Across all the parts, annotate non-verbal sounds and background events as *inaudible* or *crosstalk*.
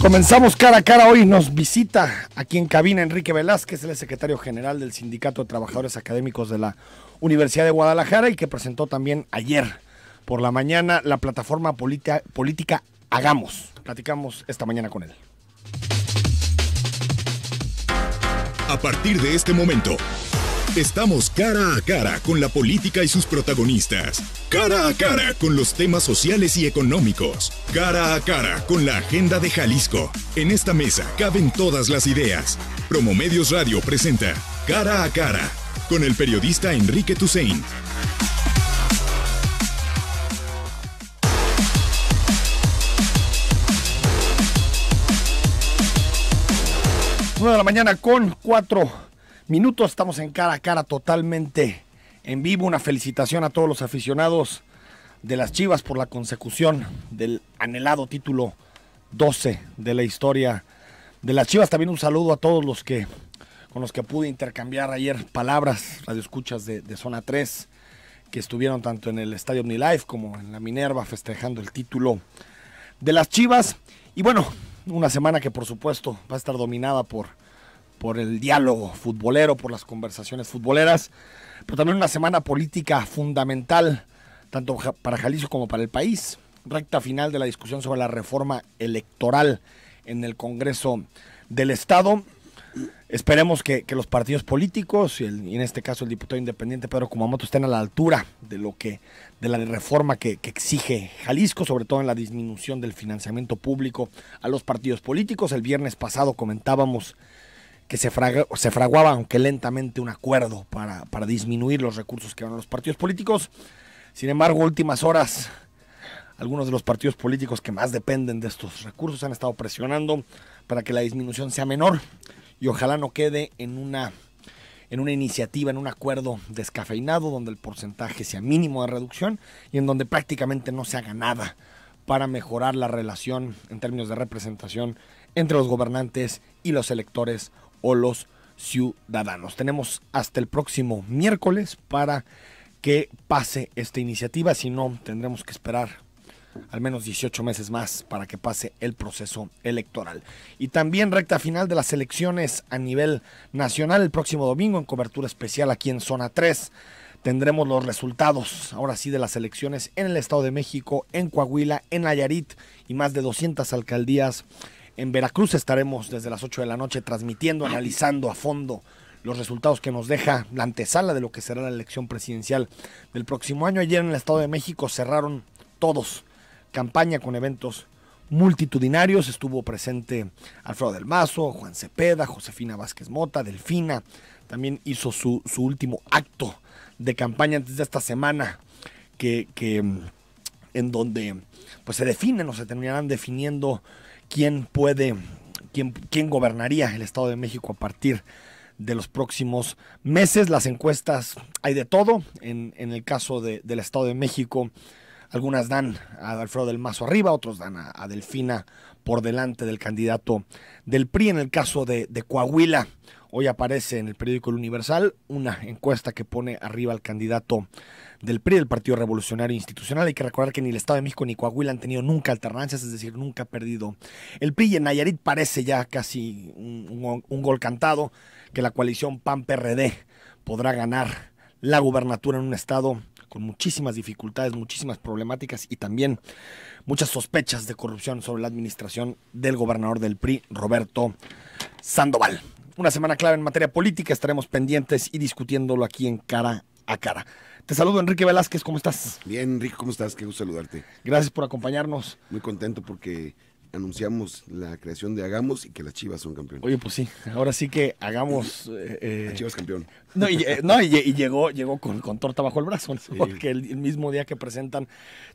Comenzamos cara a cara. Hoy nos visita aquí en cabina Enrique Velázquez, el secretario general del Sindicato de Trabajadores Académicos de la Universidad de Guadalajara y que presentó también ayer por la mañana la plataforma política Hagamos. Platicamos esta mañana con él. A partir de este momento, Estamos cara a cara con la política y sus protagonistas. Cara a cara con los temas sociales y económicos. Cara a cara con la agenda de Jalisco. En esta mesa caben todas las ideas. Promomedios Radio presenta Cara a cara con el periodista Enrique Toussaint. Una de la mañana con cuatro minutos. Estamos en cara a cara totalmente en vivo. Una felicitación a todos los aficionados de las Chivas por la consecución del anhelado título 12 de la historia de las Chivas. También un saludo a todos los que con los que pude intercambiar ayer palabras, radioescuchas de, de Zona 3, que estuvieron tanto en el Estadio OmniLife como en la Minerva festejando el título de las Chivas. Y bueno, una semana que por supuesto va a estar dominada por por el diálogo futbolero, por las conversaciones futboleras, pero también una semana política fundamental, tanto para Jalisco como para el país. Recta final de la discusión sobre la reforma electoral en el Congreso del Estado. Esperemos que, los partidos políticos, y, en este caso el diputado independiente Pedro Kumamoto, estén a la altura de lo que, de la reforma que exige Jalisco, sobre todo en la disminución del financiamiento público a los partidos políticos. El viernes pasado comentábamos que se, fraguaba, aunque lentamente, un acuerdo para, disminuir los recursos que van a los partidos políticos. Sin embargo, últimas horas, algunos de los partidos políticos que más dependen de estos recursos han estado presionando para que la disminución sea menor y ojalá no quede en una, en una iniciativa, en un acuerdo descafeinado donde el porcentaje sea mínimo de reducción y en donde prácticamente no se haga nada para mejorar la relación en términos de representación entre los gobernantes y los electores o los ciudadanos. Tenemos hasta el próximo miércoles para que pase esta iniciativa, si no tendremos que esperar al menos 18 meses más para que pase el proceso electoral. Y también recta final de las elecciones a nivel nacional el próximo domingo en cobertura especial aquí en Zona 3. Tendremos los resultados, ahora sí, de las elecciones en el Estado de México, en Coahuila, en Nayarit y más de 200 alcaldías en Veracruz estaremos desde las 8 de la noche transmitiendo, ah. analizando a fondo los resultados que nos deja la antesala de lo que será la elección presidencial del próximo año. Ayer en el Estado de México cerraron todos campaña con eventos multitudinarios. Estuvo presente Alfredo del Mazo, Juan Cepeda, Josefina Vázquez Mota, Delfina. También hizo su, su último acto de campaña antes de esta semana que, mm, en donde pues se definen o se terminarán definiendo quién puede, quién, quién gobernaría el Estado de México a partir de los próximos meses. Las encuestas hay de todo. En, el caso del Estado de México, algunas dan a Alfredo del Mazo arriba, otros dan a, Delfina por delante del candidato del PRI. En el caso de, de, Coahuila, hoy aparece en el periódico El Universal una encuesta que pone arriba al candidato del PRI, del Partido Revolucionario Institucional. Hay que recordar que ni el Estado de México ni Coahuila han tenido nunca alternancias, es decir, nunca ha perdido. El PRI y en Nayarit parece ya casi un, gol cantado que la coalición PAN-PRD podrá ganar la gubernatura en un estado con muchísimas dificultades, muchísimas problemáticas y también muchas sospechas de corrupción sobre la administración del gobernador del PRI, Roberto Sandoval. Una semana clave en materia política, estaremos pendientes y discutiéndolo aquí en cara a ah, cara. Te saludo, Enrique Velázquez, ¿cómo estás? Bien, Enrique, ¿cómo estás? Qué gusto saludarte. Gracias por acompañarnos. Muy contento porque anunciamos la creación de Hagamos y que las Chivas son campeones. Oye, pues sí, ahora sí que hagamos. *laughs* Eh, eh, Chivas campeón. No, y, eh, llegó, llegó con, torta bajo el brazo, porque el, mismo día que presentan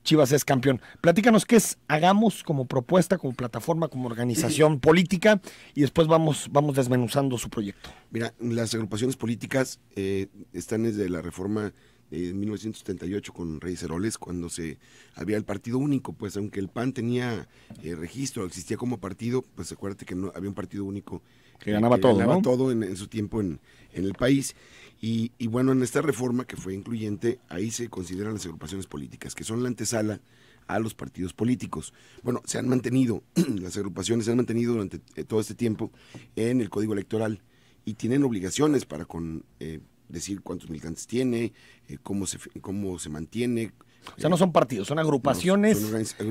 Chivas es campeón. Platícanos qué es Hagamos como propuesta, como plataforma, como organización política y después vamos, vamos desmenuzando su proyecto. Mira, las agrupaciones políticas eh, están desde la reforma en 1978 con Reyes Heroles, cuando se había el partido único, pues aunque el PAN tenía eh, registro, existía como partido, pues acuérdate que no había un partido único que ganaba todo, todo en, su tiempo en, el país. Y, bueno, en esta reforma que fue incluyente, ahí se consideran las agrupaciones políticas, que son la antesala a los partidos políticos. Bueno, se han mantenido, *clears throat* las agrupaciones se han mantenido durante eh, todo este tiempo en el Código Electoral y tienen obligaciones para con eh, decir cuántos militantes tiene, eh, cómo, se, cómo se mantiene. O sea, no eh, son partidos, son agrupaciones,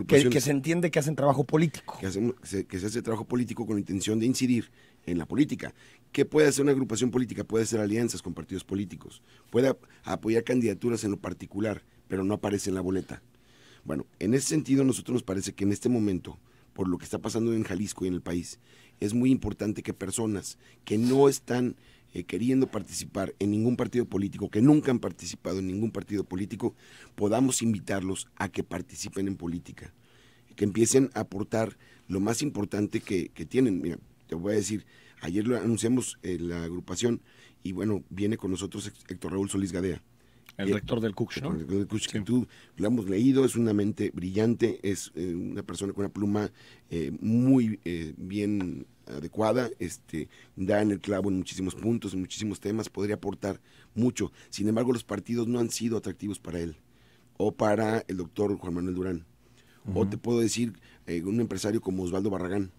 que, se entiende que hacen trabajo político. Que, se hace trabajo político con intención de incidir en la política. ¿Qué puede hacer una agrupación política? Puede hacer alianzas con partidos políticos, puede apoyar candidaturas en lo particular, pero no aparece en la boleta. Bueno, en ese sentido a nosotros nos parece que en este momento, por lo que está pasando en Jalisco y en el país, es muy importante que personas que no están eh, queriendo participar en ningún partido político, que nunca han participado en ningún partido político, podamos invitarlos a que participen en política, que empiecen a aportar lo más importante que, tienen. Mira, te voy a decir, ayer lo anunciamos en eh, la agrupación y bueno, viene con nosotros Héctor Raúl Solís Gadea. El eh, rector del CUCH, ¿no? El rector del CUCH, que tú lo hemos leído, es una mente brillante, es una persona con una pluma muy bien adecuada, este, da en el clavo en muchísimos puntos, en muchísimos temas, podría aportar mucho. Sin embargo, los partidos no han sido atractivos para él o para el doctor Juan Manuel Durán. O te puedo decir, eh, un empresario como Osvaldo Barragán,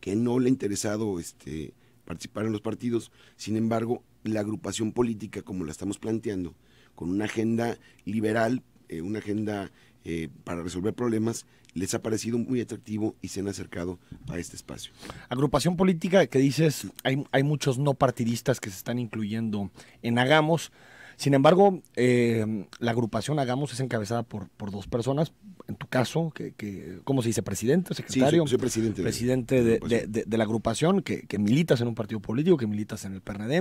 que no le ha interesado este, participar en los partidos, sin embargo, la agrupación política, como la estamos planteando, con una agenda liberal, eh, una agenda eh, para resolver problemas les ha parecido muy atractivo y se han acercado a este espacio. Agrupación política que dices, hay, muchos no partidistas que se están incluyendo en Hagamos. Sin embargo, eh, la agrupación Hagamos es encabezada por, por dos personas, en tu caso, que, que ¿cómo se dice? ¿Presidente, secretario? presidente. Presidente de, la agrupación, que, militas en un partido político, que militas en el PRD.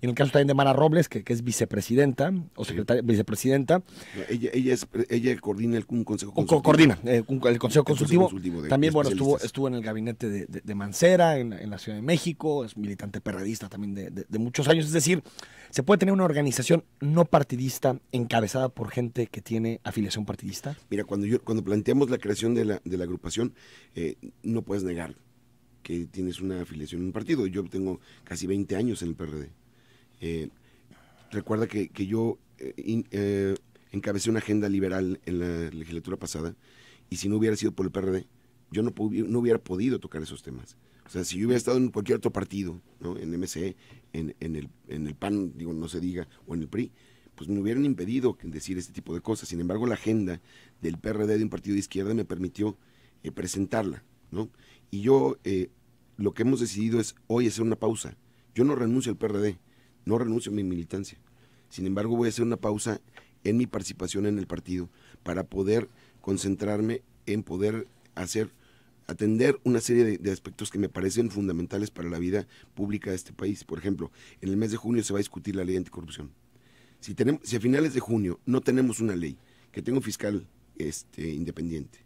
Y en el caso también de Mara Robles, que, es vicepresidenta o secretaria, vicepresidenta. ella, coordina el, consejo consultivo. Coordina eh, el consejo consultivo. también, bueno, estuvo, estuvo en el gabinete de, Mancera, en, la Ciudad de México, es militante perredista también de muchos años. Es decir, se puede tener una organización no partidista encabezada por gente que tiene afiliación partidista. Mira, cuando yo, cuando planteamos la creación de la, agrupación, eh, no puedes negar que tienes una afiliación en un partido. Yo tengo casi 20 años en el PRD. Eh, recuerda que, yo eh, encabecé una agenda liberal en la legislatura pasada y si no hubiera sido por el PRD, yo no, no hubiera podido tocar esos temas. O sea, si yo hubiera estado en cualquier otro partido, ¿no? en MC, en, el, en el PAN, digo, no se diga, o en el PRI, pues me hubieran impedido decir este tipo de cosas. Sin embargo, la agenda del PRD de un partido de izquierda me permitió eh, presentarla, ¿no? Y yo eh, lo que hemos decidido es hoy hacer una pausa. Yo no renuncio al PRD, no renuncio a mi militancia. Sin embargo, voy a hacer una pausa en mi participación en el partido para poder concentrarme en poder hacer atender una serie de, aspectos que me parecen fundamentales para la vida pública de este país. Por ejemplo, en el mes de junio se va a discutir la ley anticorrupción si, tenemos, si a finales de junio no tenemos una ley que tenga un fiscal este, independiente,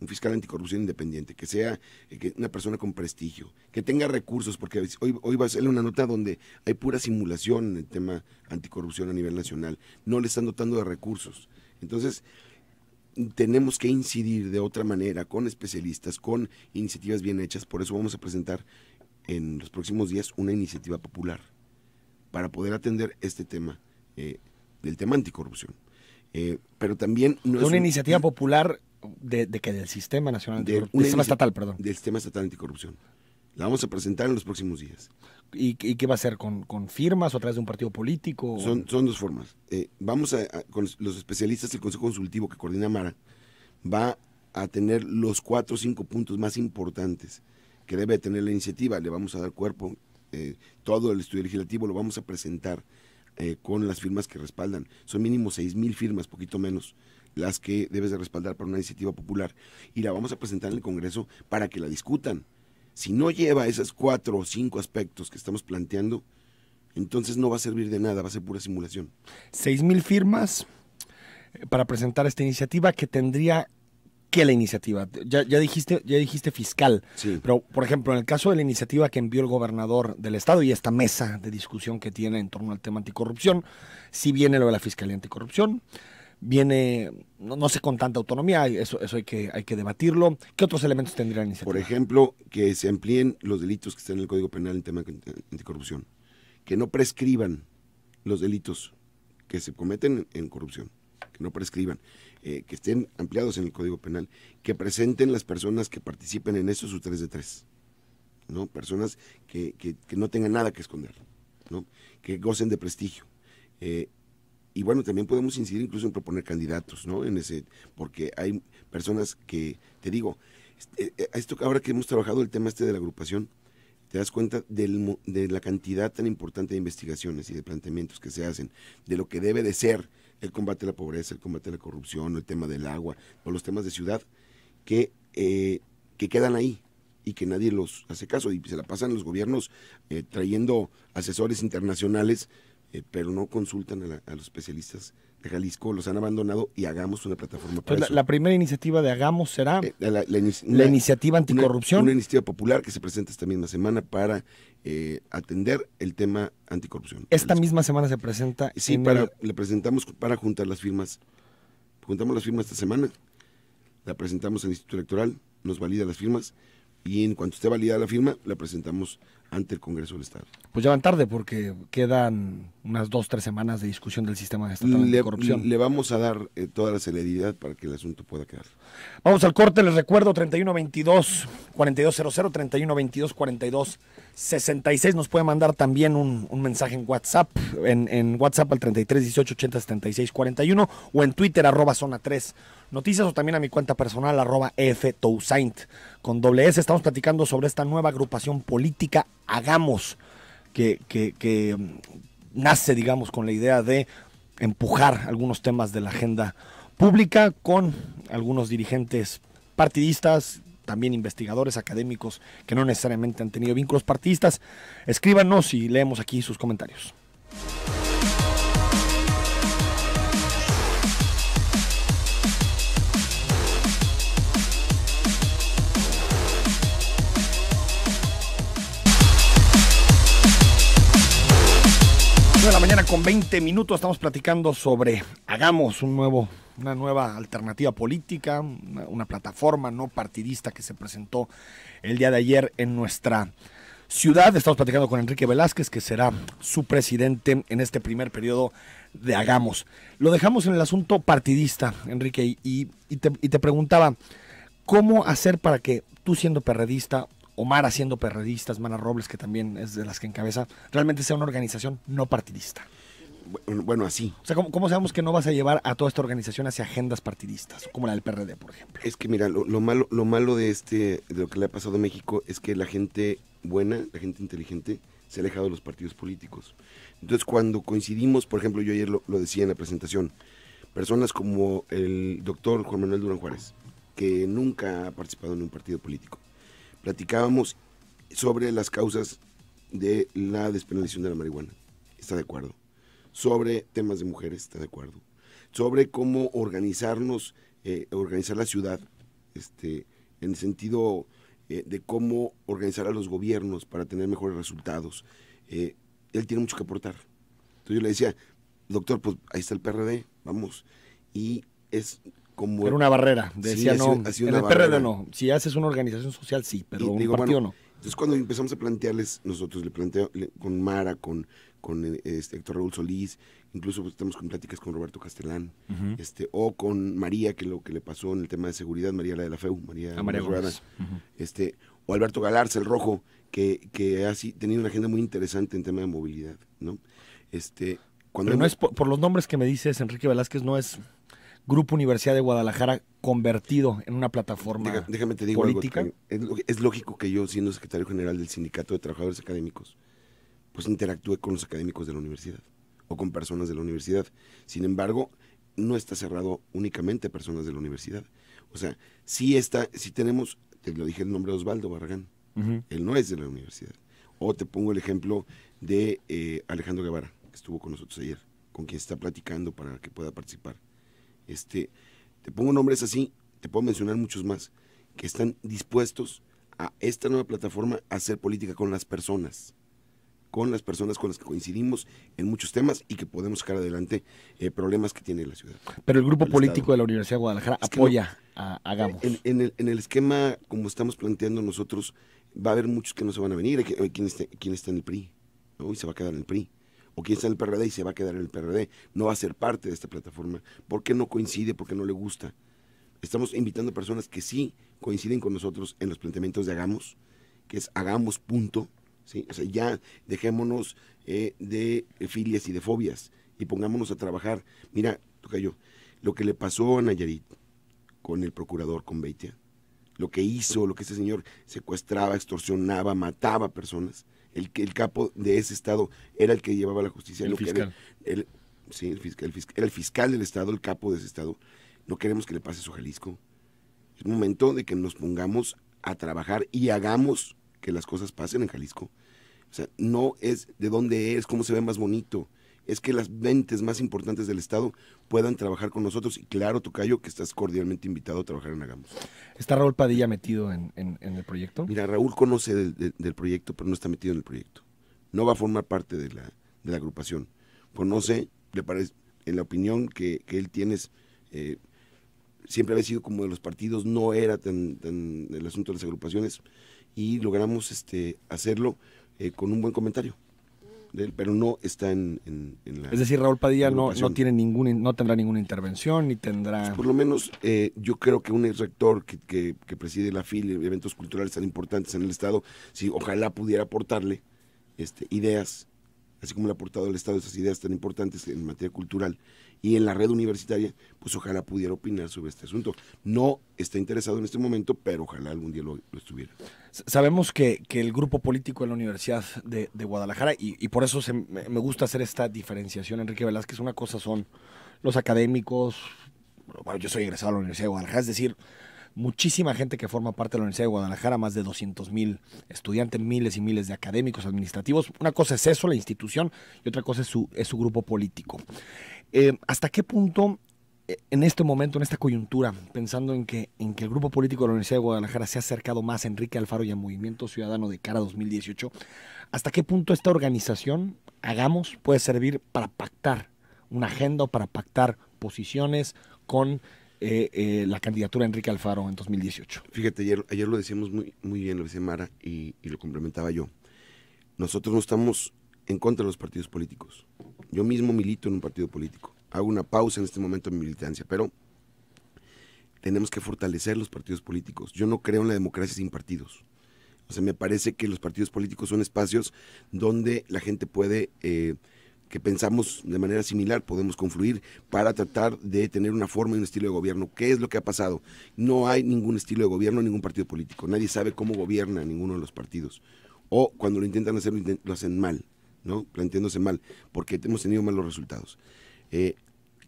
un fiscal anticorrupción independiente, que sea eh, una persona con prestigio, que tenga recursos, porque hoy, hoy va a ser una nota donde hay pura simulación en el tema anticorrupción a nivel nacional, no le están dotando de recursos. Entonces, tenemos que incidir de otra manera con especialistas, con iniciativas bien hechas, por eso vamos a presentar en los próximos días una iniciativa popular para poder atender este tema eh, del tema anticorrupción. Eh, pero también es una iniciativa popular de, que del sistema nacional de, del sistema estatal, perdón. Del sistema estatal anticorrupción. La vamos a presentar en los próximos días. ¿Y, qué va a ser? ¿Con, firmas o a través de un partido político? Son, dos formas. Eh, vamos con los especialistas del Consejo Consultivo que coordina Mara, va a tener los cuatro o cinco puntos más importantes que debe tener la iniciativa. Le vamos a dar cuerpo. todo el estudio legislativo lo vamos a presentar eh, con las firmas que respaldan. Son mínimo 6 mil firmas, poquito menos, las que debes de respaldar para una iniciativa popular. Y la vamos a presentar en el Congreso para que la discutan. Si no lleva esos cuatro o cinco aspectos que estamos planteando, entonces no va a servir de nada, va a ser pura simulación. 6 mil firmas eh, para presentar esta iniciativa que tendría qué la iniciativa? Ya, dijiste, ya dijiste fiscal, pero por ejemplo, en el caso de la iniciativa que envió el gobernador del estado y esta mesa de discusión que tiene en torno al tema anticorrupción, si viene lo de la Fiscalía Anticorrupción, viene, no, sé con tanta autonomía, eso, eso hay, que, hay que debatirlo. ¿Qué otros elementos tendría la iniciativa? Por ejemplo, que se amplíen los delitos que están en el Código Penal en tema anticorrupción, que no prescriban los delitos que se cometen en corrupción que no prescriban, eh, que estén ampliados en el Código Penal, que presenten las personas que participen en eso su 3 de 3, ¿no? Personas que, no tengan nada que esconder, ¿no? Que gocen de prestigio. Eh, y bueno, también podemos incidir incluso en proponer candidatos, ¿no? En ese, porque hay personas que, te digo, este, eh, esto ahora que hemos trabajado el tema este de la agrupación, te das cuenta de la cantidad tan importante de investigaciones y de planteamientos que se hacen, de lo que debe de ser el combate a la pobreza, el combate a la corrupción, el tema del agua, o los temas de ciudad, que, eh, que quedan ahí y que nadie los hace caso y se la pasan los gobiernos eh, trayendo asesores internacionales, eh, pero no consultan a, a los especialistas de Jalisco los han abandonado y hagamos una plataforma para pues La, primera iniciativa de Hagamos será eh, la, iniciativa anticorrupción. Una, iniciativa popular que se presenta esta misma semana para eh, atender el tema anticorrupción. Esta misma semana se presenta. Sí, para, le presentamos para juntar las firmas. Juntamos las firmas esta semana, la presentamos al Instituto Electoral, nos valida las firmas y en cuanto esté validada la firma, la presentamos ante el Congreso del Estado. Pues ya van tarde porque quedan unas dos, tres semanas de discusión del sistema de de corrupción. Le vamos a dar eh, toda la celeridad para que el asunto pueda quedar. Vamos al corte, les recuerdo 3122 4200 3122 4266 nos puede mandar también un, mensaje en WhatsApp, en, WhatsApp al 33 18 o en Twitter arroba zona 3 noticias o también a mi cuenta personal arroba F con doble S. Estamos platicando sobre esta nueva agrupación política hagamos, que, mm, nace, digamos, con la idea de empujar algunos temas de la agenda pública con algunos dirigentes partidistas, también investigadores académicos que no necesariamente han tenido vínculos partidistas. Escríbanos y leemos aquí sus comentarios. con 20 minutos estamos platicando sobre hagamos un nuevo, una nueva alternativa política, una, plataforma no partidista que se presentó el día de ayer en nuestra ciudad. Estamos platicando con Enrique Velázquez, que será su presidente en este primer periodo de Hagamos. Lo dejamos en el asunto partidista, Enrique, y, te, preguntaba, ¿cómo hacer para que tú siendo perredista Omar haciendo perredistas, Mana Robles, que también es de las que encabeza, realmente sea una organización no partidista bueno, así. O sea, ¿cómo, sabemos que no vas a llevar a toda esta organización hacia agendas partidistas, como la del PRD, por ejemplo? Es que mira, lo, malo, lo malo de este, de lo que le ha pasado a México es que la gente buena, la gente inteligente, se ha alejado de los partidos políticos. Entonces, cuando coincidimos, por ejemplo, yo ayer lo, lo decía en la presentación, personas como el doctor Juan Manuel Durán Juárez, que nunca ha participado en un partido político, platicábamos sobre las causas de la despenalización de la marihuana. Está de acuerdo sobre temas de mujeres, ¿está de acuerdo? Sobre cómo organizarnos, eh, organizar la ciudad, este, en el sentido eh, de cómo organizar a los gobiernos para tener mejores resultados. Eh, él tiene mucho que aportar. Entonces yo le decía, doctor, pues ahí está el PRD, vamos. Y es como... Era una barrera, decía no, en el PRD no, si haces una organización social sí, pero un digo, partido no. Entonces cuando empezamos a plantearles, nosotros le planteo con Mara, con con este, Héctor Raúl Solís, incluso pues, estamos con pláticas con Roberto Castellán, este, o con María, que lo que le pasó en el tema de seguridad, María la de la FEU, María, María este, o Alberto Galarza, el Rojo, que, que ha tenido una agenda muy interesante en tema de movilidad, ¿no? Este, cuando no es por, los nombres que me dices, Enrique Velázquez, no es Grupo Universidad de Guadalajara convertido en una plataforma política. es lógico que yo, siendo secretario general del Sindicato de Trabajadores Académicos, pues interactúe con los académicos de la universidad o con personas de la universidad. Sin embargo, no está cerrado únicamente a personas de la universidad. O sea, sí está, si tenemos, te lo dije el nombre de Osvaldo Barragán, él no es de la universidad. O te pongo el ejemplo de eh, Alejandro Guevara, que estuvo con nosotros ayer, con quien está platicando para que pueda participar. Este, te pongo nombres así, te puedo mencionar muchos más, que están dispuestos a esta nueva plataforma a hacer política con las personas con las personas con las que coincidimos en muchos temas y que podemos sacar adelante eh, problemas que tiene la ciudad. Pero el grupo político de la Universidad de Guadalajara apoya a, Hagamos. En, el, esquema, como estamos planteando nosotros, va a haber muchos que no se van a venir. ¿Quién está, en el PRI hoy se va a quedar en el PRI o quién está en el PRD y se va a quedar en el PRD, no va a ser parte de esta plataforma, ¿Por qué no coincide, ¿Por qué no le gusta. Estamos invitando personas que sí coinciden con nosotros en los planteamientos de Hagamos, que es hagamos o sea, ya dejémonos eh, de filias y de fobias y pongámonos a trabajar. Mira, yo lo que le pasó a Nayarit con el procurador, con Beitia, lo que hizo, lo que ese señor secuestraba, extorsionaba, mataba personas. El, el capo de ese estado era el que llevaba la justicia. El fiscal. sí, el fiscal, el fiscal, era el fiscal del estado, el capo de ese estado. No queremos que le pase eso a Jalisco. Es momento de que nos pongamos a trabajar y hagamos que las cosas pasen en Jalisco. O sea, no es de dónde es, cómo se ve más bonito. Es que las mentes más importantes del Estado puedan trabajar con nosotros. Y claro, Tocayo, que estás cordialmente invitado a trabajar en Hagamos. ¿Está Raúl Padilla metido en, el proyecto? Mira, Raúl conoce del, proyecto, pero no está metido en el proyecto. No va a formar parte de la, agrupación. Conoce, le parece, en la opinión que, él tiene eh, siempre ha sido como de los partidos, no era tan, tan el asunto de las agrupaciones y logramos este, hacerlo eh, con un buen comentario. pero no está en, la. Es decir, Raúl Padilla no, no, tiene ningún no tendrá ninguna intervención ni tendrá. Pues, por lo menos eh, yo creo que un ex rector que, que, preside la FIL, y eventos culturales tan importantes en el Estado, si ojalá pudiera aportarle este, ideas, así como le ha aportado el Estado esas ideas tan importantes en materia cultural, y en la red universitaria, pues ojalá pudiera opinar sobre este asunto. No está interesado en este momento, pero ojalá algún día lo, estuviera. Sabemos que, el grupo político de la Universidad de, Guadalajara, y, y, por eso me gusta hacer esta diferenciación, Enrique Velázquez, una cosa son los académicos, bueno, yo soy egresado de la Universidad de Guadalajara, es decir, muchísima gente que forma parte de la Universidad de Guadalajara, más de 200 mil estudiantes, miles y miles de académicos, administrativos. Una cosa es eso, la institución, y otra cosa es su, es su grupo político. Eh, ¿Hasta qué punto eh, en este momento, en esta coyuntura, pensando en que, en que el grupo político de la Universidad de Guadalajara se ha acercado más a Enrique Alfaro y al Movimiento Ciudadano de cara a 2018, ¿hasta qué punto esta organización, hagamos, puede servir para pactar una agenda o para pactar posiciones con eh, eh, la candidatura de Enrique Alfaro en 2018. Fíjate, ayer, lo decíamos muy, muy bien, lo decía Mara y, lo complementaba yo. Nosotros no estamos en contra de los partidos políticos. Yo mismo milito en un partido político. Hago una pausa en este momento en mi militancia, pero tenemos que fortalecer los partidos políticos. Yo no creo en la democracia sin partidos. O sea, me parece que los partidos políticos son espacios donde la gente puede eh, que pensamos de manera similar, podemos confluir para tratar de tener una forma y un estilo de gobierno. ¿Qué es lo que ha pasado? No hay ningún estilo de gobierno, ningún partido político. Nadie sabe cómo gobierna ninguno de los partidos. O cuando lo intentan hacer, lo hacen mal, ¿no? Planteándose mal, porque hemos tenido malos resultados. Eh,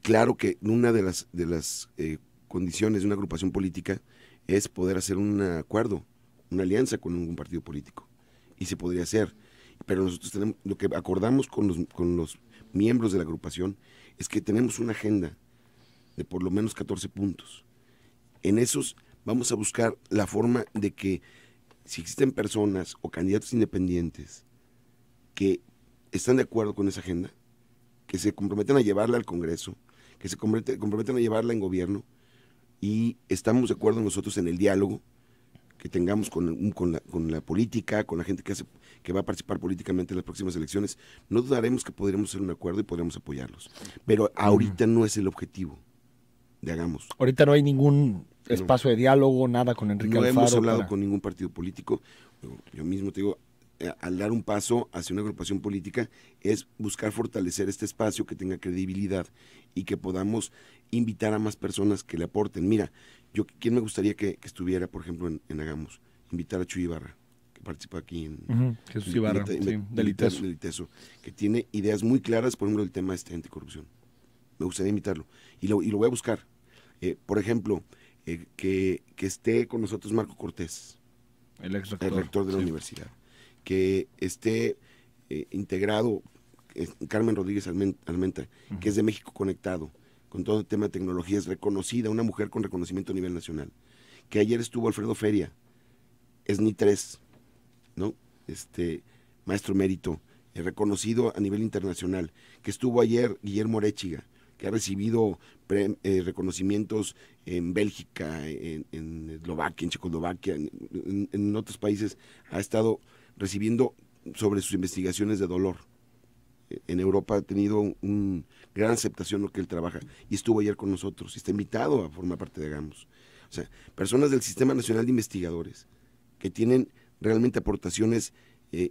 claro que una de las, de las eh, condiciones de una agrupación política es poder hacer un acuerdo, una alianza con un partido político. Y se podría hacer pero nosotros tenemos, lo que acordamos con los, miembros de la agrupación es que tenemos una agenda de por lo menos 14 puntos. En esos vamos a buscar la forma de que si existen personas o candidatos independientes que están de acuerdo con esa agenda, que se comprometen a llevarla al Congreso, que se comprometen, a llevarla en gobierno, y estamos de acuerdo nosotros en el diálogo, que tengamos con, con, la, política, con la gente que, hace, que va a participar políticamente en las próximas elecciones, no dudaremos que podremos hacer un acuerdo y podremos apoyarlos. Pero ahorita no es el objetivo de Hagamos. Ahorita no hay ningún espacio de diálogo, nada con Enrique No hemos hablado con ningún partido político. Yo mismo te digo, eh, al dar un paso hacia una agrupación política es buscar fortalecer este espacio que tenga credibilidad y que podamos invitar a más personas que le aporten. Mira, yo, ¿quién me gustaría que, estuviera, por ejemplo, en, Hagamos? Invitar a Chuy Ibarra, que participa aquí en... Jesús Ibarra, sí, que tiene ideas muy claras, por ejemplo, del tema este de este anticorrupción. Me gustaría invitarlo. Y lo, voy a buscar. Eh, por ejemplo, eh, que, esté con nosotros Marco Cortés. El ex rector. de la universidad. Que esté eh, integrado Carmen Rodríguez Almenta, que es de México Conectado con todo el tema de tecnología, es reconocida, una mujer con reconocimiento a nivel nacional. Que ayer estuvo Alfredo Feria, es ni tres, ¿no? Este, maestro mérito, reconocido a nivel internacional. Que estuvo ayer Guillermo Orechiga, que ha recibido eh, reconocimientos en Bélgica, en, Eslovaquia, en Checoslovaquia, en otros países, ha estado recibiendo sobre sus investigaciones de dolor en Europa ha tenido una gran aceptación lo que él trabaja y estuvo ayer con nosotros y está invitado a formar parte de GAMOS. O sea, personas del Sistema Nacional de Investigadores que tienen realmente aportaciones eh,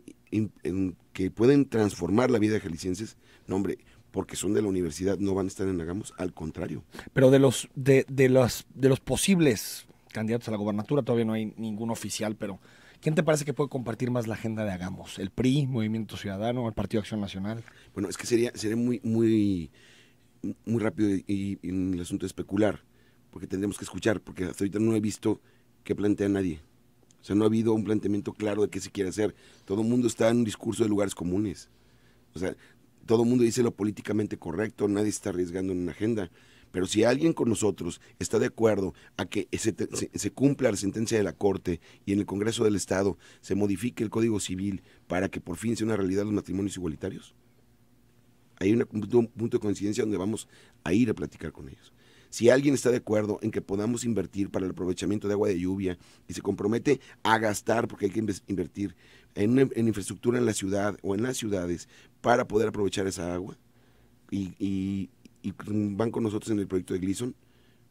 que pueden transformar la vida de jaliscienses, no hombre, porque son de la universidad, no van a estar en Agamos, al contrario. Pero de los, de, de de los posibles candidatos a la gobernatura, todavía no hay ningún oficial, pero ¿Quién te parece que puede compartir más la agenda de Hagamos? ¿El PRI, Movimiento Ciudadano, el Partido Acción Nacional? Bueno, es que sería, sería muy, muy, muy rápido y, en el asunto de especular, porque tendremos que escuchar, porque hasta ahorita no he visto que plantea nadie. O sea, no ha habido un planteamiento claro de qué se quiere hacer. Todo el mundo está en un discurso de lugares comunes. O sea, todo el mundo dice lo políticamente correcto, nadie está arriesgando en una agenda. Pero si alguien con nosotros está de acuerdo a que se, cumpla la sentencia de la Corte y en el Congreso del Estado se modifique el Código Civil para que por fin sea una realidad los matrimonios igualitarios, hay un punto de coincidencia donde vamos a ir a platicar con ellos. Si alguien está de acuerdo en que podamos invertir para el aprovechamiento de agua de lluvia y se compromete a gastar, porque hay que invertir en, infraestructura en la ciudad o en las ciudades para poder aprovechar esa agua y y van con nosotros en el proyecto de Gleason,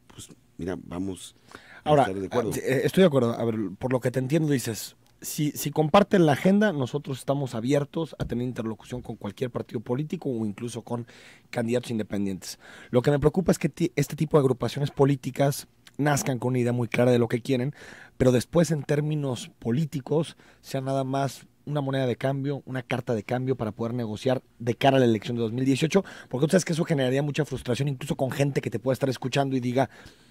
pues mira, vamos Ahora, a estar de acuerdo. Ah, eh, estoy de acuerdo. A ver, por lo que te entiendo, dices, si, si, comparten la agenda, nosotros estamos abiertos a tener interlocución con cualquier partido político o incluso con candidatos independientes. Lo que me preocupa es que este tipo de agrupaciones políticas nazcan con una idea muy clara de lo que quieren, pero después en términos políticos sean nada más una moneda de cambio, una carta de cambio para poder negociar de cara a la elección de 2018, porque tú sabes que eso generaría mucha frustración incluso con gente que te pueda estar escuchando y diga,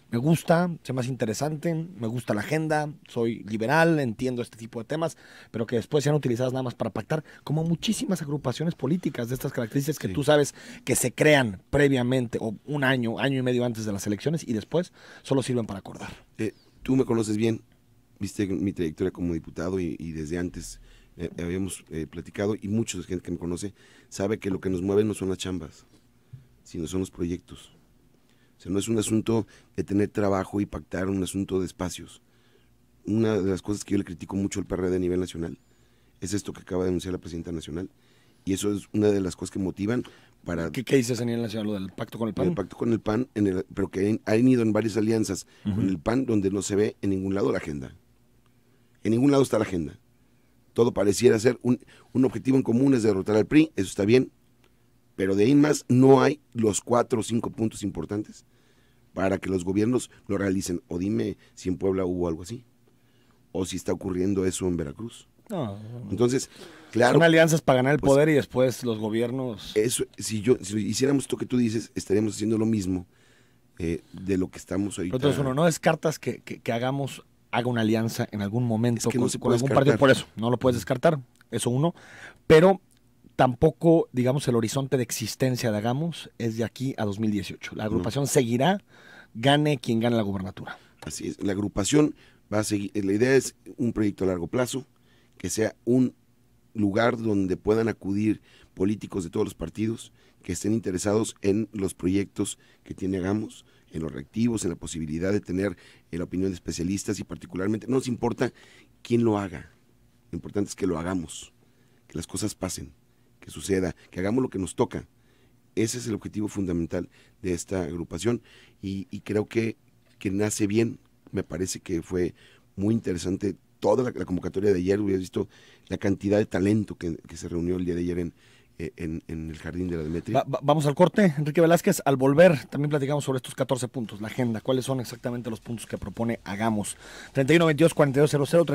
me gusta, se más interesante, me gusta la agenda, soy liberal, entiendo este tipo de temas, pero que después sean utilizadas nada más para pactar, como muchísimas agrupaciones políticas de estas características que tú sabes que se crean previamente o un año, año y medio antes de las elecciones y después solo sirven para acordar. Eh, tú me conoces bien, viste mi trayectoria como diputado y desde antes eh, habíamos eh, platicado y mucha gente que me conoce sabe que lo que nos mueve no son las chambas, sino son los proyectos. O sea, no es un asunto de tener trabajo y pactar un asunto de espacios. Una de las cosas que yo le critico mucho al PRD a nivel nacional es esto que acaba de anunciar la presidenta nacional. Y eso es una de las cosas que motivan para... ¿Qué, qué dices a nivel nacional? ¿Lo del pacto con el PAN? El pacto con el PAN, en el, pero que han, ido en varias alianzas con el PAN donde no se ve en ningún lado la agenda. En ningún lado está la agenda todo pareciera ser un, objetivo en común es derrotar al PRI, eso está bien, pero de ahí más no hay los cuatro o cinco puntos importantes para que los gobiernos lo realicen. O dime si en Puebla hubo algo así, o si está ocurriendo eso en Veracruz. No, Entonces, claro. Son alianzas para ganar el pues, poder y después los gobiernos. Eso, si yo, si hiciéramos esto que tú dices, estaríamos haciendo lo mismo eh, de lo que estamos ahorita. entonces uno no descartas que, que hagamos haga una alianza en algún momento con, algún partido. Por eso, no lo puedes descartar, eso uno. Pero tampoco, digamos, el horizonte de existencia de Hagamos es de aquí a 2018. La agrupación seguirá, gane quien gane la gubernatura. Así es, la agrupación va a seguir, la idea es un proyecto a largo plazo, que sea un lugar donde puedan acudir políticos de todos los partidos que estén interesados en los proyectos que tiene Hagamos, en los reactivos, en la posibilidad de tener eh, la opinión de especialistas y particularmente no nos importa quién lo haga. Lo importante es que lo hagamos, que las cosas pasen, que suceda, que hagamos lo que nos toca. Ese es el objetivo fundamental de esta agrupación y, creo que, que nace bien. Me parece que fue muy interesante toda la, convocatoria de ayer. Hubieras visto la cantidad de talento que, que se reunió el día de ayer en, eh, en, el jardín de la Demetria. vamos al corte, Enrique Velázquez. Al volver, también platicamos sobre estos 14 puntos, la agenda, cuáles son exactamente los puntos que propone Hagamos. 3122-4200,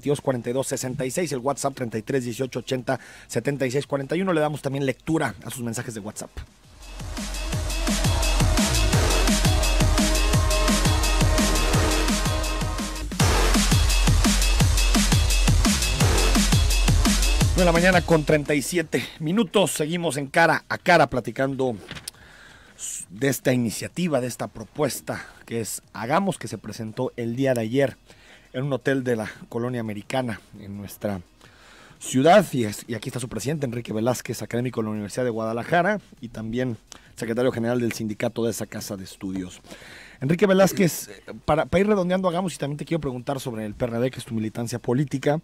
3122-4266, el WhatsApp 3318807641. Le damos también lectura a sus mensajes de WhatsApp. de la mañana con 37 minutos. Seguimos en cara a cara platicando de esta iniciativa, de esta propuesta que es Hagamos, que se presentó el día de ayer en un hotel de la colonia americana en nuestra ciudad. Y, aquí está su presidente, Enrique Velázquez, académico de la Universidad de Guadalajara y también secretario general del sindicato de esa casa de estudios. Enrique Velázquez, para, para, ir redondeando, hagamos y también te quiero preguntar sobre el PRD, que es tu militancia política.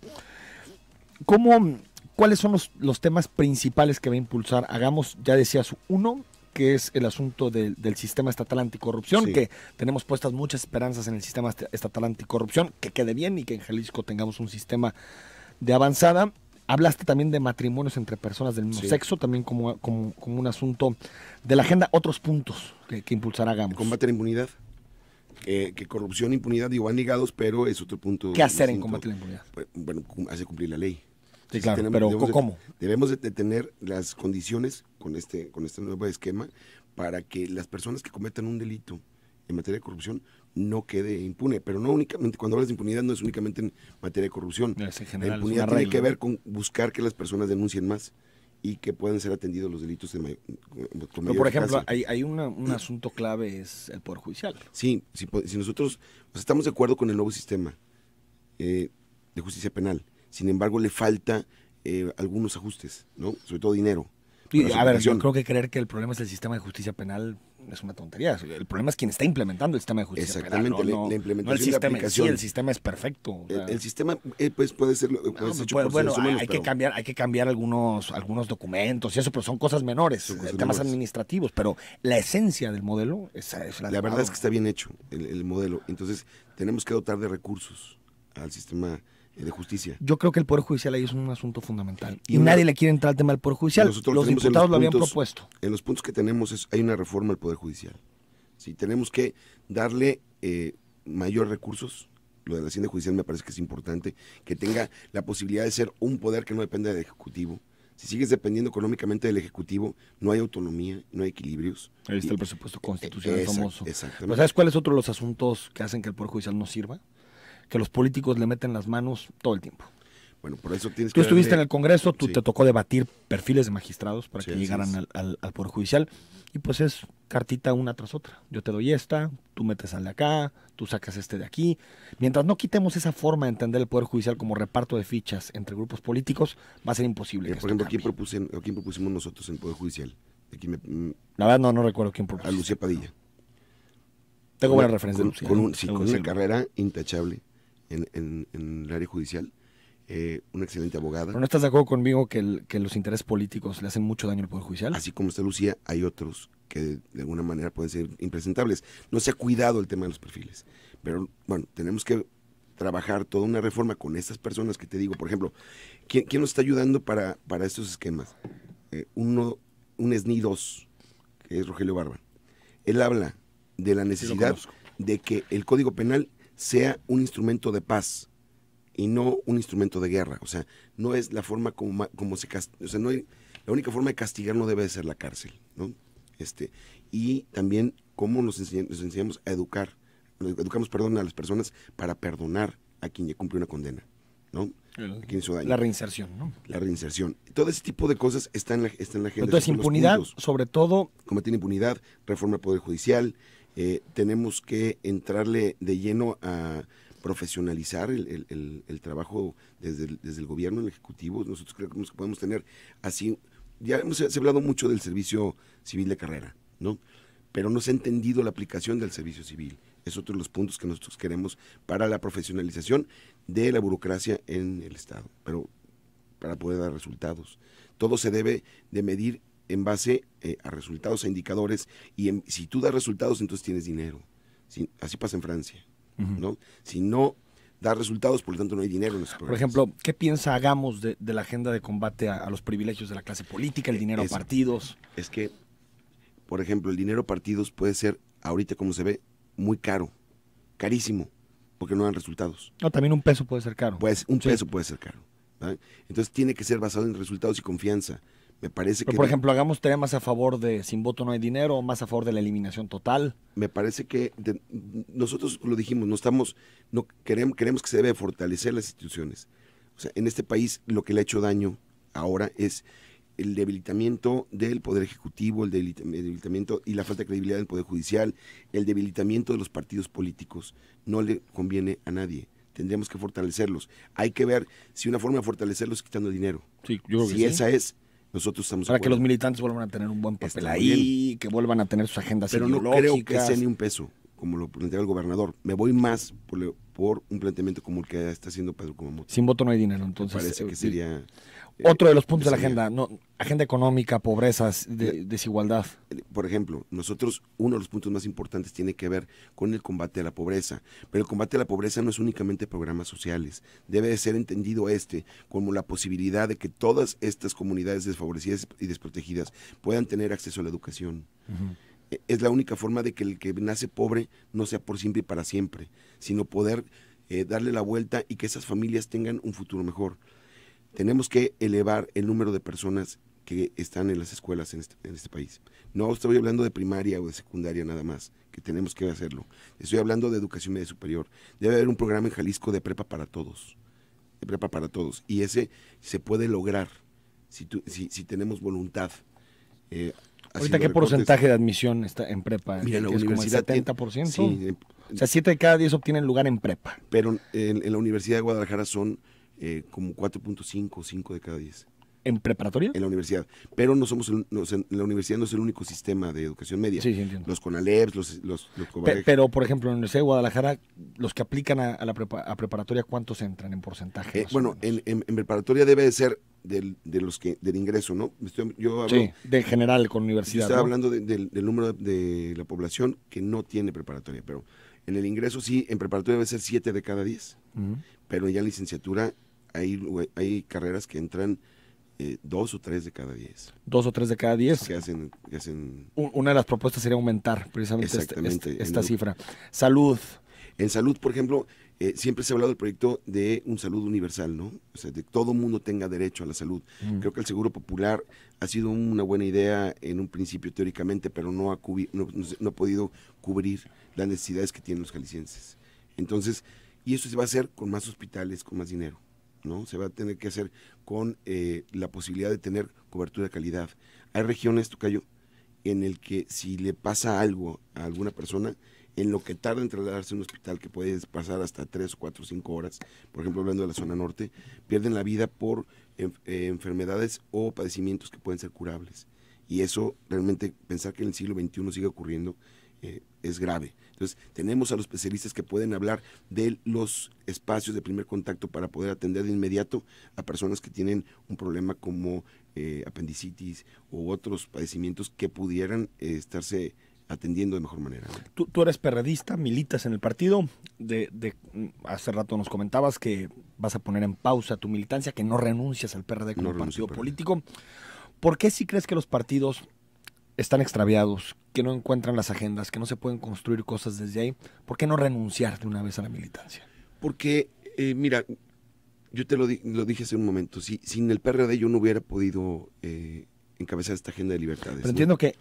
¿Cómo, ¿cuáles son los, los, temas principales que va a impulsar? Hagamos, ya decías, uno, que es el asunto del sistema estatal anticorrupción, que tenemos puestas muchas esperanzas en el sistema estatal anticorrupción, que quede bien y que en Jalisco tengamos un sistema de avanzada. Hablaste también de matrimonios entre personas del mismo sexo, también como, como, un asunto de la agenda. Otros puntos que, que impulsará Gamos. Combate la impunidad. que corrupción e impunidad digo, van ligados, pero es otro punto. ¿Qué hacer en combate la impunidad? Pues, bueno, hace cumplir la ley pero debemos ¿cómo? debemos de tener las condiciones con este, con este nuevo esquema para que las personas que cometan un delito en materia de corrupción no quede impune. Pero no únicamente, cuando hablas de impunidad no es únicamente en materia de corrupción. general, la impunidad tiene que ver con buscar que las personas denuncien más y que puedan ser atendidos los delitos de mayor, Pero por ejemplo, hay, un asunto clave, es el Poder Judicial. Sí, si, si nosotros pues, estamos de acuerdo con el nuevo sistema eh, de justicia penal, sin embargo le falta eh, algunos ajustes, ¿no? Sobre todo dinero. a ver, yo creo que creer que el problema es el sistema de justicia penal es una tontería. El problema es quien está implementando el sistema de justicia penal. Exactamente, La, implementación el sistema, la Sí, el sistema es perfecto. el, sistema eh, pues, puede ser. bueno, hay, que cambiar, hay que cambiar algunos, algunos documentos y eso, pero son cosas menores, eh, temas administrativos. Pero la esencia del modelo es, la. La verdad es que está bien hecho el modelo. Entonces, tenemos que dotar de recursos al sistema de justicia. Yo creo que el Poder Judicial ahí es un asunto fundamental. Y, nadie le quiere entrar al tema del Poder Judicial. los diputados lo habían propuesto. En los puntos que tenemos es, hay una reforma al Poder Judicial. Si tenemos que darle eh, mayor recursos, lo de la Hacienda Judicial me parece que es importante, que tenga la posibilidad de ser un poder que no dependa del Ejecutivo. Si sigues dependiendo económicamente del Ejecutivo, no hay autonomía, no hay equilibrios. Ahí está el presupuesto constitucional famoso. Exactamente. ¿Sabes cuáles otros los asuntos que hacen que el Poder Judicial no sirva? que los políticos le meten las manos todo el tiempo. Bueno, por eso tienes Tú estuviste en el Congreso, tú te tocó debatir perfiles de magistrados para que llegaran al, Poder Judicial. Y pues es cartita una tras otra. Yo te doy esta, tú metes al de acá, tú sacas este de aquí. Mientras no quitemos esa forma de entender el Poder Judicial como reparto de fichas entre grupos políticos, va a ser imposible. Eh, por ejemplo, ¿quién, ¿quién, propusimos nosotros en el Poder Judicial? Mm? La verdad, no, no recuerdo quién propuso. A Lucía Padilla. Tengo buena referencia de Lucía. Con, con una carrera intachable en, el área judicial. Eh, una excelente abogada. no estás de acuerdo conmigo que, los intereses políticos le hacen mucho daño al Poder Judicial? Así como está Lucía, hay otros que de alguna manera pueden ser impresentables. No se ha cuidado el tema de los perfiles. Pero bueno, tenemos que trabajar toda una reforma con estas personas que te digo. Por ejemplo, ¿quién, nos está ayudando para, para estos esquemas? Eh, uno, un SNI 2, que es Rogelio Barba. Él habla de la necesidad de que el Código Penal sea un instrumento de paz y no un instrumento de guerra. O sea, no es la forma como, como se O sea, no la única forma de castigar no debe de ser la cárcel, ¿no? Este, y también cómo nos, enseñamos a educar, educamos, perdón, a las personas para perdonar a quien ya cumple una condena, ¿no? daño. La reinserción, ¿no? La reinserción. Todo ese tipo de cosas está en la, está en la Entonces, impunidad, sobre todo. tiene impunidad, reforma al Poder Judicial, eh, tenemos que entrarle de lleno a profesionalizar el, trabajo desde el, desde el gobierno, el ejecutivo. Nosotros creemos que podemos tener así, ya hemos hablado mucho del servicio civil de carrera, ¿no? Pero no se ha entendido la aplicación del servicio civil. Es otro de los puntos que nosotros queremos para la profesionalización de la burocracia en el Estado, pero para poder dar resultados. Todo se debe de medir en base eh, a resultados, a indicadores, y si tú das resultados, entonces tienes dinero. así pasa en Francia, Si no das resultados, por lo tanto no hay dinero Por ejemplo, ¿qué piensa hagamos de, la agenda de combate a, los privilegios de la clase política, el eh, dinero a partidos? Es que, por ejemplo, el dinero a partidos puede ser, ahorita como se ve, muy caro, carísimo, porque no dan resultados. No, también un peso puede ser caro. Pues un peso puede ser caro. Entonces tiene que ser basado en resultados y confianza. Me parece que. Por ejemplo, hagamos temas a favor de sin voto no hay dinero, más a favor de la eliminación total. Me parece que nosotros lo dijimos, no estamos, no queremos, queremos que se debe fortalecer las instituciones. O sea, en este país lo que le ha hecho daño ahora es el debilitamiento del Poder Ejecutivo, el debilitamiento y la falta de credibilidad del Poder Judicial, el debilitamiento de los partidos políticos, no le conviene a nadie. Tendríamos que fortalecerlos. Hay que ver si una forma de fortalecerlos es quitando dinero. Sí, yo creo si esa es nosotros estamos Para que los militantes vuelvan a tener un buen papel Está ahí, que vuelvan a tener sus agendas Pero no creo que sea ni un peso, como lo plantea el gobernador. Me voy más por, un planteamiento como el que está haciendo Pedro Comamoto. Sin voto no hay dinero, entonces. Me parece que eh, sería... Eh, Otro de los puntos de la agenda, no, agenda económica, pobreza, desigualdad. Por ejemplo, nosotros uno de los puntos más importantes tiene que ver con el combate a la pobreza, pero el combate a la pobreza no es únicamente programas sociales, debe de ser entendido este como la posibilidad de que todas estas comunidades desfavorecidas y desprotegidas puedan tener acceso a la educación. E-, es la única forma de que el que nace pobre no sea por siempre y para siempre, sino poder eh, darle la vuelta y que esas familias tengan un futuro mejor. Tenemos que elevar el número de personas que están en las escuelas este, en este, país. No estoy hablando de primaria o de secundaria nada más, que tenemos que hacerlo. Estoy hablando de educación media superior. Debe haber un programa en Jalisco de prepa para todos, de prepa para todos. Y ese se puede lograr si, tenemos voluntad. Eh, ¿Ahorita qué porcentaje de admisión está en prepa? Mira, en la universidad. Como el 70%. Sí, o sea, 7 de cada 10 obtienen lugar en prepa. Pero en la Universidad de Guadalajara son eh, como 4.5 o 5 de cada 10. ¿En preparatoria? En la universidad. Pero no somos el, la universidad no es el único sistema de educación media. Sí, sí, entiendo. Los CONALEPS, los, los, los Pero, por ejemplo, en la Universidad de Guadalajara, los que aplican a, la preparatoria, ¿cuántos entran en porcentaje? Eh, bueno, en, preparatoria debe de ser del, de los que, del ingreso, ¿no? sí, de general con universidad. estaba hablando del número de la población que no tiene preparatoria, pero en el ingreso sí, en preparatoria debe ser 7 de cada 10, pero ya en licenciatura hay, hay carreras que entran eh, o 3 de cada 10. ¿2 o 3 de cada 10? Que hacen, que hacen... Una de las propuestas sería aumentar precisamente este, este esta cifra. Salud. En salud, por ejemplo, eh, siempre se ha hablado del proyecto de un salud universal, ¿no? O sea, de todo mundo tenga derecho a la salud. Creo que el Seguro Popular ha sido una buena idea en un principio teóricamente, pero no ha, no ha podido cubrir las necesidades que tienen los jaliscienses. Entonces, y eso se va a hacer con más hospitales, con más dinero, ¿no? Se va a tener que hacer con eh, la posibilidad de tener cobertura de calidad. Hay regiones, Tocayo, en el que si le pasa algo a alguna persona, en lo que tarda en trasladarse a un hospital, que puede pasar hasta 3, 4, 5 horas, por ejemplo, hablando de la zona norte, pierden la vida por eh, enfermedades o padecimientos que pueden ser curables. Y eso realmente, pensar que en el siglo XXI sigue ocurriendo, eh, es grave. Entonces, tenemos a los especialistas que pueden hablar de los espacios de primer contacto para poder atender de inmediato a personas que tienen un problema como eh, apendicitis u otros padecimientos que pudieran estarse atendiendo de mejor manera. Tú, eres perredista, militas en el partido. De, hace rato nos comentabas que vas a poner en pausa tu militancia, que no renuncias al PRD como partido político. ¿Por qué si crees que los partidos están extraviados, que no encuentran las agendas, que no se pueden construir cosas desde ahí? ¿Por qué no renunciar de una vez a la militancia? Porque, eh, mira, yo te lo, dije hace un momento, si, sin el PRD yo no hubiera podido eh, encabezar esta agenda de libertades. Pero entiendo que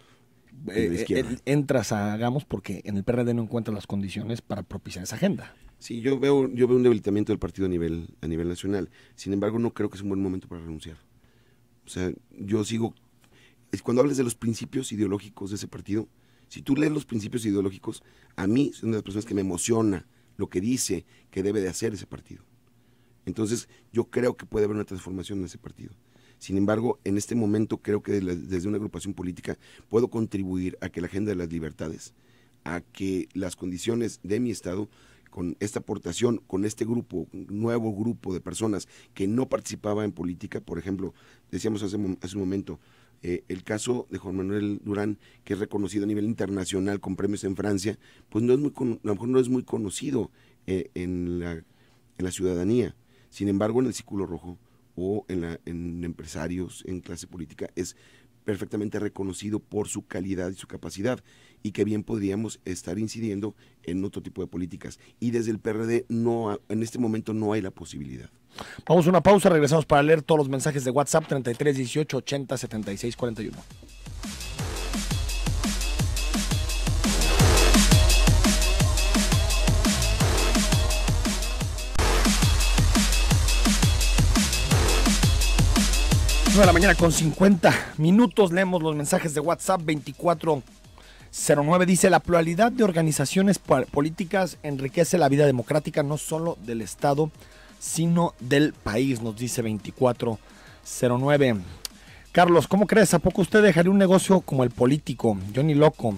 eh, eh, entras a Hagamos porque en el PRD no encuentras las condiciones para propiciar esa agenda. Sí, yo veo, yo veo un debilitamiento del partido a nivel, a nivel nacional. Sin embargo, no creo que es un buen momento para renunciar. O sea, yo sigo. cuando hablas de los principios ideológicos de ese partido, si tú lees los principios ideológicos, a mí una de las personas que me emociona lo que dice que debe de hacer ese partido. Entonces, yo creo que puede haber una transformación en ese partido. Sin embargo, en este momento creo que desde una agrupación política puedo contribuir a que la agenda de las libertades, a que las condiciones de mi Estado con esta aportación, con este grupo, nuevo grupo de personas que no participaba en política, por ejemplo, decíamos hace, un momento, eh, el caso de Juan Manuel Durán, que es reconocido a nivel internacional con premios en Francia, pues no es muy, a lo mejor no es muy conocido eh, en, la, en la ciudadanía. Sin embargo, en el Círculo Rojo o en, en empresarios, en clase política, es perfectamente reconocido por su calidad y su capacidad y que bien podríamos estar incidiendo en otro tipo de políticas. Y desde el PRD no en este momento no hay la posibilidad. Vamos a una pausa, regresamos para leer todos los mensajes de WhatsApp 33 18 80 76 41. de la mañana con 50 minutos. Leemos los mensajes de WhatsApp 2409. Dice, la pluralidad de organizaciones políticas enriquece la vida democrática no solo del Estado, sino del país, nos dice 2409. Carlos, ¿cómo crees? ¿A poco usted dejaría un negocio como el político? Yo loco.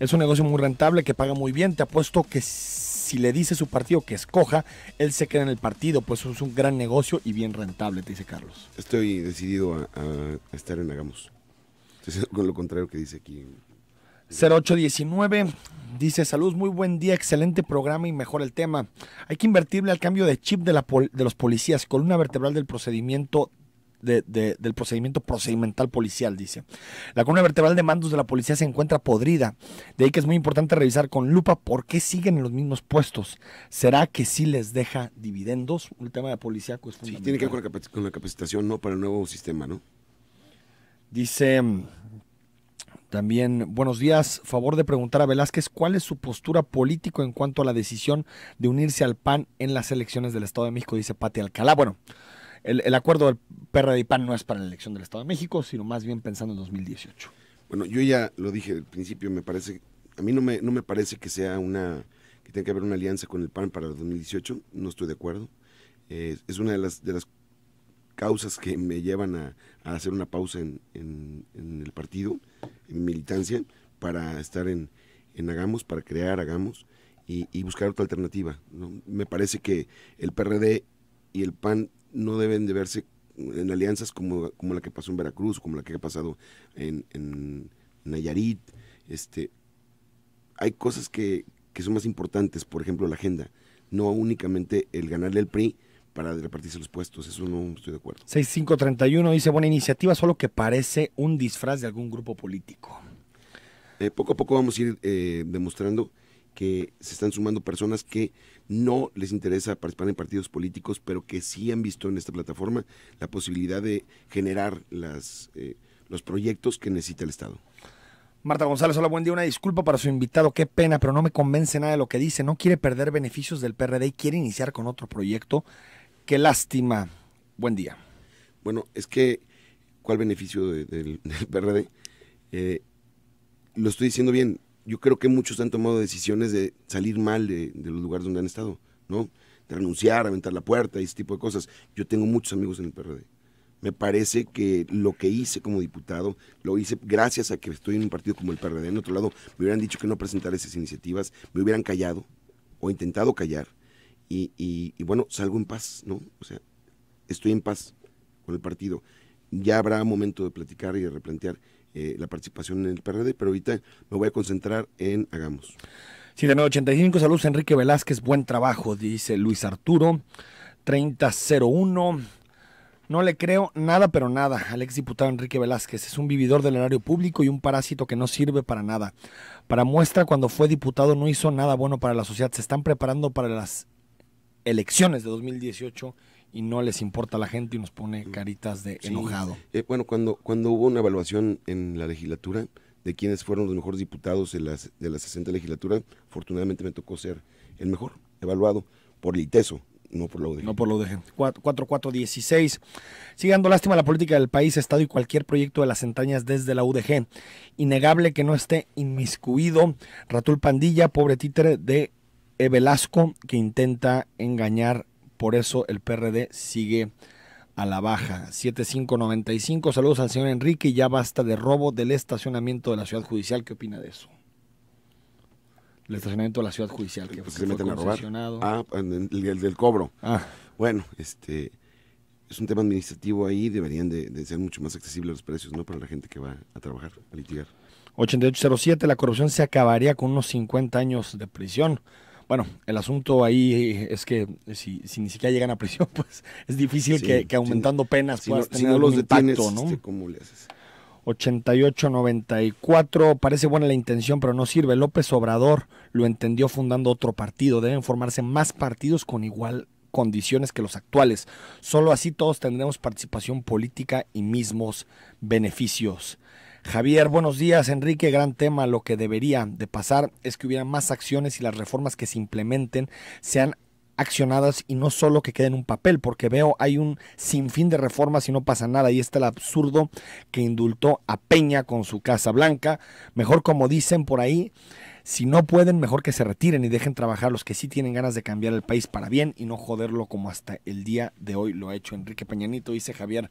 Es un negocio muy rentable que paga muy bien. Te apuesto que si le dice su partido que escoja, él se queda en el partido, pues es un gran negocio y bien rentable, te dice Carlos. Estoy decidido a, estar en Hagamos. Con lo contrario que dice aquí 0819 dice salud, muy buen día, excelente programa y mejor el tema. Hay que invertirle al cambio de chip de, de los policías, columna vertebral del procedimiento del procedimiento procedimental policial, dice. La columna vertebral de mandos de la policía se encuentra podrida, de ahí que es muy importante revisar con lupa por qué siguen en los mismos puestos. ¿Será que sí les deja dividendos? Un tema de policía es pues, Sí, tiene que ver con la, capacitación, ¿no? Para el nuevo sistema, ¿no? Dice... Mm, también, buenos días. Favor de preguntar a Velázquez cuál es su postura político en cuanto a la decisión de unirse al PAN en las elecciones del Estado de México, dice Pati Alcalá. Bueno, el, acuerdo del PRD y PAN no es para la elección del Estado de México, sino más bien pensando en 2018. Bueno, yo ya lo dije al principio, me parece, a mí no me, no me parece que sea una, que tenga que haber una alianza con el PAN para el 2018, no estoy de acuerdo. es una de las, de las causas que me llevan a, hacer una pausa en, el partido, en militancia, para estar en, Hagamos, para crear Hagamos y, buscar otra alternativa. Me parece que el PRD y el PAN no deben de verse en alianzas como, como la que pasó en Veracruz, como la que ha pasado en, en Nayarit. Este, hay cosas que, que, son más importantes, por ejemplo, la agenda. No únicamente el ganarle el PRI para repartirse los puestos, eso no estoy de acuerdo. 6531 dice, buena iniciativa, solo que parece un disfraz de algún grupo político. Eh, poco a poco vamos a ir eh, demostrando que se están sumando personas que no les interesa participar en partidos políticos, pero que sí han visto en esta plataforma la posibilidad de generar las, eh, los proyectos que necesita el Estado. Marta González, hola, buen día. Una disculpa para su invitado, qué pena, pero no me convence nada de lo que dice. No quiere perder beneficios del PRD y quiere iniciar con otro proyecto. Qué lástima. Buen día. Bueno, es que, ¿cuál beneficio del PRD? Eh, lo estoy diciendo bien, yo creo que muchos han tomado decisiones de salir mal de, los lugares donde han estado, ¿no? De renunciar, aventar la puerta y ese tipo de cosas. Yo tengo muchos amigos en el PRD. Me parece que lo que hice como diputado, lo hice gracias a que estoy en un partido como el PRD. En otro lado, me hubieran dicho que no presentar esas iniciativas, me hubieran callado o intentado callar. Y, y bueno, salgo en paz, ¿no? O sea, estoy en paz con el partido. Ya habrá momento de platicar y de replantear. Eh, la participación en el PRD, pero ahorita me voy a concentrar en Hagamos. Sí, de 85, saludos Enrique Velázquez, buen trabajo, dice Luis Arturo, 3001. No le creo nada, pero nada al ex diputado Enrique Velázquez. Es un vividor del erario público y un parásito que no sirve para nada. Para muestra, cuando fue diputado no hizo nada bueno para la sociedad. Se están preparando para las elecciones de 2018 y no les importa la gente y nos pone mm. caritas de enojado. Eh, bueno, cuando, cuando hubo una evaluación en la legislatura de quiénes fueron los mejores diputados de de la 60 legislatura, afortunadamente me tocó ser el mejor evaluado por el ITESO, no por la UDG. No por la UDG. 4416. Sigue dando lástima la política del país, Estado y cualquier proyecto de las entrañas desde la UDG. Innegable que no esté inmiscuido Ratul Pandilla, pobre títere de Velasco, que intenta engañar por eso el PRD sigue a la baja. 7595, saludos al señor Enrique, ya basta de robo del estacionamiento de la ciudad judicial, ¿qué opina de eso? El estacionamiento de la ciudad judicial, que fue Ah, el, del cobro. Ah. Bueno, este es un tema administrativo ahí, deberían de, ser mucho más accesibles los precios, ¿no? Para la gente que va a trabajar, a litigar. 8807, la corrupción se acabaría con unos 50 años de prisión. Bueno, el asunto ahí es que si, ni siquiera llegan a prisión, *laughs* pues es difícil que, aumentando penas si si no los detienes, ¿no? Este, ¿cómo le haces? 88-94. Parece buena la intención, pero no sirve. López Obrador lo entendió fundando otro partido. Deben formarse más partidos con igual condiciones que los actuales. Solo así todos tendremos participación política y mismos beneficios. Javier, buenos días. Enrique, gran tema. Lo que debería de pasar es que hubiera más acciones y las reformas que se implementen sean accionadas y no solo que queden un papel, porque veo hay un sinfín de reformas y no pasa nada. Y está el absurdo que indultó a Peña con su Casa Blanca. Mejor como dicen por ahí, si no pueden, mejor que se retiren y dejen trabajar los que sí tienen ganas de cambiar el país para bien y no joderlo como hasta el día de hoy lo ha hecho Enrique Peñanito, dice Javier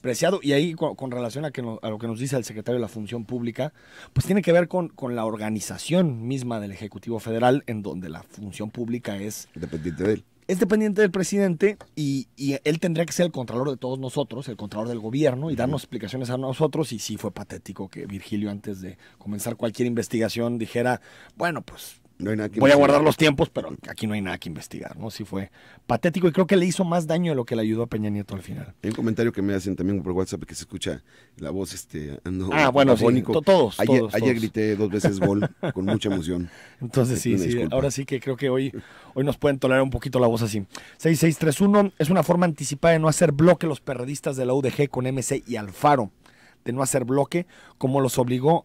preciado. Y ahí con, relación a, que a, lo que nos dice el secretario de la Función Pública, pues tiene que ver con, la organización misma del Ejecutivo Federal, en donde la función pública es... Dependiente de él es dependiente del presidente y, él tendría que ser el contralor de todos nosotros, el contralor del gobierno y darnos explicaciones a nosotros. Y sí fue patético que Virgilio antes de comenzar cualquier investigación dijera, bueno, pues Voy a guardar los tiempos, pero aquí no hay nada que investigar, ¿no? Sí fue patético y creo que le hizo más daño de lo que le ayudó a Peña Nieto al final. Hay un comentario que me hacen también por WhatsApp que se escucha la voz, este, ando ah, ah, bueno, sí, todos, ayer, grité dos veces gol *laughs* con mucha emoción. Entonces sí, sí, ahora sí que creo que hoy, hoy nos pueden tolerar un poquito la voz así. 6631 es una forma anticipada de no hacer bloque los perredistas de la UDG con MC y Alfaro, de no hacer bloque como los obligó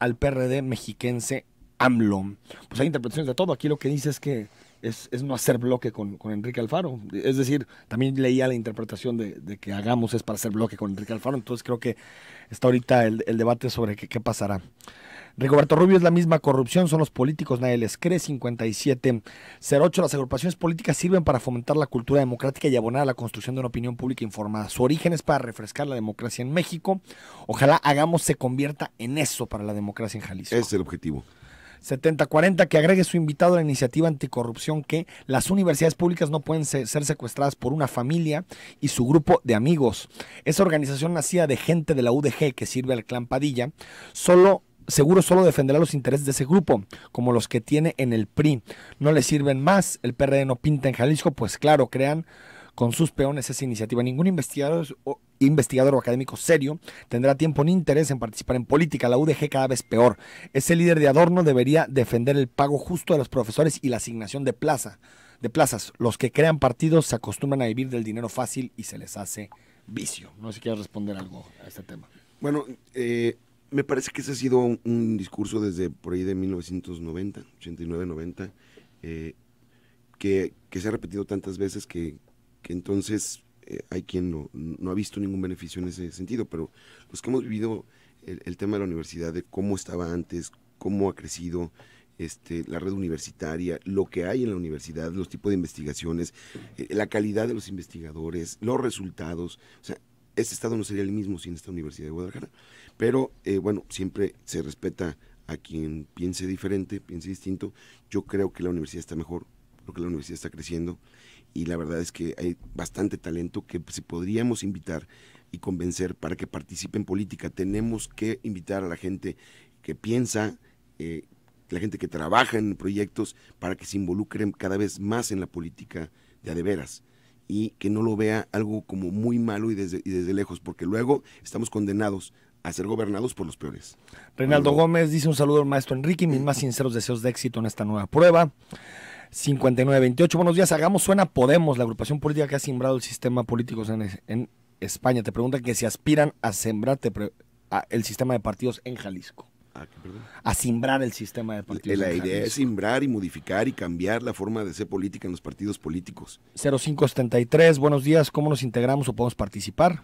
al PRD mexiquense AMLO. Pues hay interpretaciones de todo. Aquí lo que dice es que es, no hacer bloque con, Enrique Alfaro. Es decir, también leía la interpretación de, que hagamos es para hacer bloque con Enrique Alfaro. Entonces creo que está ahorita el, debate sobre qué, qué pasará. Rigoberto Rubio es la misma corrupción, son los políticos, nadie les cree. 5708. Las agrupaciones políticas sirven para fomentar la cultura democrática y abonar a la construcción de una opinión pública informada. Su origen es para refrescar la democracia en México. Ojalá hagamos se convierta en eso para la democracia en Jalisco. Es el objetivo. 7040, que agregue su invitado a la iniciativa anticorrupción que las universidades públicas no pueden ser, secuestradas por una familia y su grupo de amigos. Esa organización nacida de gente de la UDG que sirve al clan Padilla, solo seguro solo defenderá los intereses de ese grupo, como los que tiene en el PRI. No le sirven más, el PRD no pinta en Jalisco, pues claro, crean con sus peones esa iniciativa. Ningún investigador o, investigador académico serio tendrá tiempo ni interés en participar en política. La UDG cada vez peor. Ese líder de adorno debería defender el pago justo de los profesores y la asignación de plaza. De plazas, los que crean partidos se acostumbran a vivir del dinero fácil y se les hace vicio. No sé si quieres responder algo a este tema. Bueno, eh, me parece que ese ha sido un, discurso desde por ahí de 1990, 89-90, eh, que, que, se ha repetido tantas veces que, que entonces eh, hay quien no, ha visto ningún beneficio en ese sentido, pero los que hemos vivido el, tema de la universidad, de cómo estaba antes, cómo ha crecido este, la red universitaria, lo que hay en la universidad, los tipos de investigaciones, eh, la calidad de los investigadores, los resultados, o sea, este estado no sería el mismo sin esta Universidad de Guadalajara. Pero eh, bueno, siempre se respeta a quien piense diferente, piense distinto. Yo creo que la universidad está mejor, porque la universidad está creciendo y la verdad es que hay bastante talento que pues, si podríamos invitar y convencer para que participe en política, tenemos que invitar a la gente que piensa, eh, la gente que trabaja en proyectos, para que se involucren cada vez más en la política de veras. y que no lo vea algo como muy malo y desde, y desde lejos, porque luego estamos condenados a ser gobernados por los peores. Reinaldo Gómez dice un saludo al maestro Enrique y mis más sinceros deseos de éxito en esta nueva prueba. 5928. Buenos días, hagamos suena Podemos, la agrupación política que ha sembrado el sistema político en, España. Te pregunta que si aspiran a sembrar el sistema de partidos en Jalisco. Ah, a simbrar el sistema de partidos. La, la idea es simbrar y modificar y cambiar la forma de ser política en los partidos políticos. 0573, buenos días, ¿cómo nos integramos o podemos participar?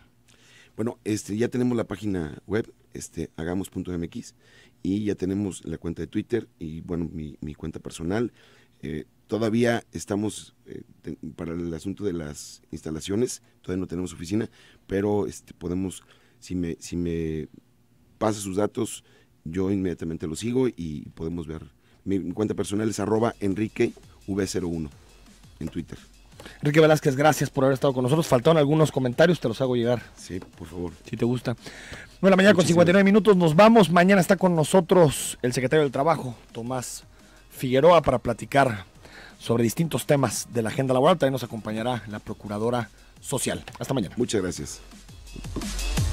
Bueno, este, ya tenemos la página web, este, hagamos.mx, y ya tenemos la cuenta de Twitter y bueno, mi, mi cuenta personal. Eh, todavía estamos eh, para el asunto de las instalaciones, todavía no tenemos oficina, pero este, podemos, si me, si me sus datos, yo inmediatamente los sigo y podemos ver. Mi, cuenta personal es arroba enriquev01 en Twitter. Enrique Velázquez, gracias por haber estado con nosotros. Faltaron algunos comentarios, te los hago llegar. Sí, por favor. Si te gusta. Bueno, mañana con 59 minutos nos vamos. Mañana está con nosotros el secretario del Trabajo, Tomás Figueroa, para platicar sobre distintos temas de la agenda laboral. También nos acompañará la Procuradora Social. Hasta mañana. Muchas gracias.